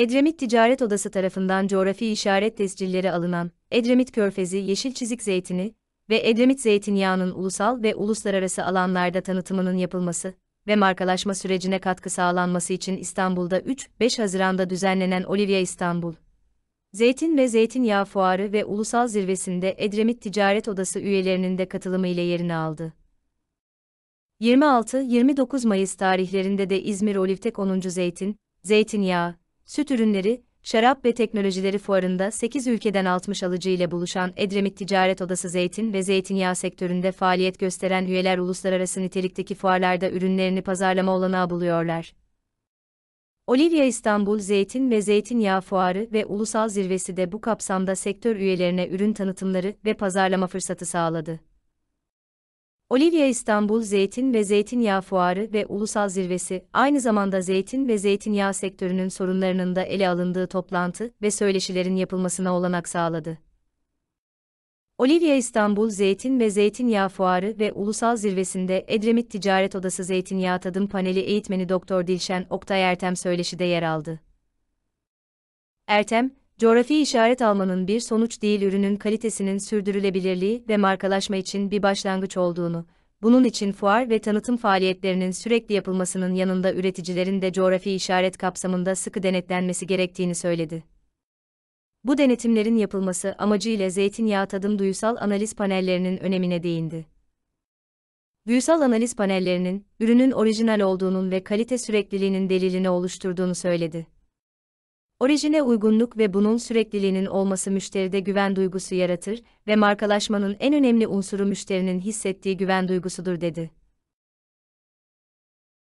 Edremit Ticaret Odası tarafından coğrafi işaret tescilleri alınan Edremit Körfezi Yeşil Çizik Zeytini ve Edremit Zeytinyağı'nın ulusal ve uluslararası alanlarda tanıtımının yapılması ve markalaşma sürecine katkı sağlanması için İstanbul'da 3-5 Haziran'da düzenlenen Olivia İstanbul Zeytin ve Zeytinyağı Fuarı ve Ulusal Zirvesi'nde Edremit Ticaret Odası üyelerinin de katılımı ile yerini aldı. 26-29 Mayıs tarihlerinde de İzmir Olivtek 10. Zeytin, Zeytinyağı, süt ürünleri, şarap ve teknolojileri fuarında 8 ülkeden 60 alıcı ile buluşan Edremit Ticaret Odası zeytin ve zeytinyağı sektöründe faaliyet gösteren üyeler uluslararası nitelikteki fuarlarda ürünlerini pazarlama olanağı buluyorlar. Olivia İstanbul Zeytin ve Zeytinyağı Fuarı ve Ulusal Zirvesi de bu kapsamda sektör üyelerine ürün tanıtımları ve pazarlama fırsatı sağladı. Olivia İstanbul Zeytin ve Zeytinyağı Fuarı ve Ulusal Zirvesi, aynı zamanda zeytin ve zeytinyağı sektörünün sorunlarının da ele alındığı toplantı ve söyleşilerin yapılmasına olanak sağladı. Olivia İstanbul Zeytin ve Zeytinyağı Fuarı ve Ulusal Zirvesi'nde Edremit Ticaret Odası Zeytinyağı Tadım Paneli Eğitmeni Doktor Dilşen Oktay Ertem söyleşide yer aldı. Ertem, Coğrafi işaret almanın bir sonuç değil ürünün kalitesinin sürdürülebilirliği ve markalaşma için bir başlangıç olduğunu, bunun için fuar ve tanıtım faaliyetlerinin sürekli yapılmasının yanında üreticilerin de coğrafi işaret kapsamında sıkı denetlenmesi gerektiğini söyledi. Bu denetimlerin yapılması amacıyla zeytinyağı tadım duysal analiz panellerinin önemine değindi. Duysal analiz panellerinin, ürünün orijinal olduğunun ve kalite sürekliliğinin delilini oluşturduğunu söyledi. Orijine uygunluk ve bunun sürekliliğinin olması müşteride güven duygusu yaratır ve markalaşmanın en önemli unsuru müşterinin hissettiği güven duygusudur dedi.